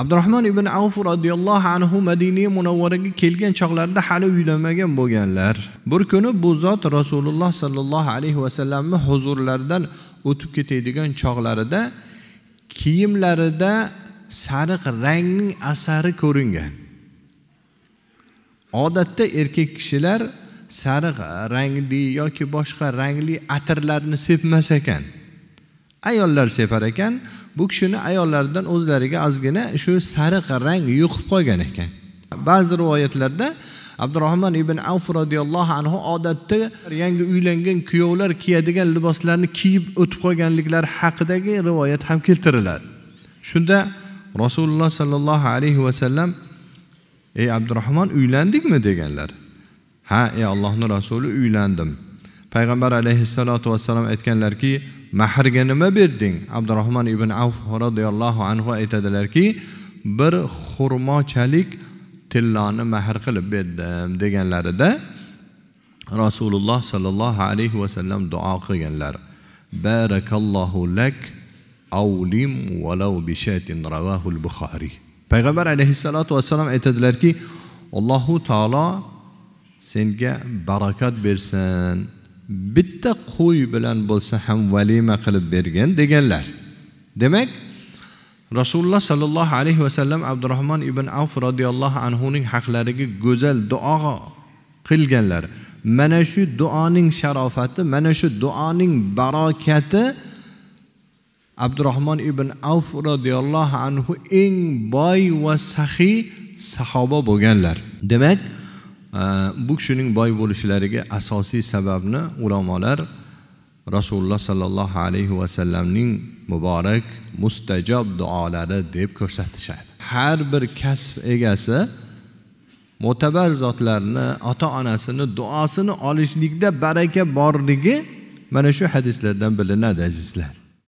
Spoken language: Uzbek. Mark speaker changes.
Speaker 1: abdurahmon ibn avf roziyallohu anhu madina munavvaraga kelgan chog'larida hali uylanmagan bo'lganlar bir kuni bu zot rasululloh sollallohu alayhi vasallamni huzurlaridan o'tib ketadigan chog'larida kiyimlarida sariq rangning asari ko'ringan odatda erkak kishilar sariq rangli yoki boshqa rangli atirlarni sepmas ekan ayollar separ ekan bu kishini ayollaridan o'zlariga ozgina shu sariq rang yuqib qolgan ekan ba'zi rivoyatlarda abdurahmon ibn avf roziyallohu anhu odatda yangi uylangan kuyovlar kiyadigan liboslarni kiyib o'tib qolganliklari haqidagi rivoyat ham keltiriladi shunda rasululloh sollallohu alayhi vasallam ey abdurahmon uylandingmi deganlar ha ey allohni rasuli uylandim payg'ambar alayhissalotu vassalom aytganlarki mahrga nima berding abdurahmon ibn avf roziyallohu anhu aytadilarki bir xurmochalik tilloni mahr qilib berdim deganlarida rasululloh sollallohu alayhi vasallam duo qilganlar barakallohu lak avlim valau bishatin ravahul buxoriy payg'ambar alayhissalotu vassalom aytadilarki allohu taolo senga barakat bersin bitta qo'y bilan bo'lsa ham valima qilib bergin deganlar demak rasululloh sollallohu alayhi vasallam abdurahmon ibn avf roziyallohu anhuning haqlariga go'zal duo qilganlar mana shu duoning sharofati mana shu duoning barokati abdurahmon ibn avf roziyallohu anhu eng boy va sahiy sahoba bo'lganlar demak bu kishining boy bo'lishlariga asosiy sababni ulamolar rasululloh sollallohu alayhi vasallamning muborak mustajob duolari deb ko'rsatishadi har bir kasb egasi mo'tabar zotlarni ota onasini duosini olishlikda baraka borligi mana shu hadislardan bilinadi azizlar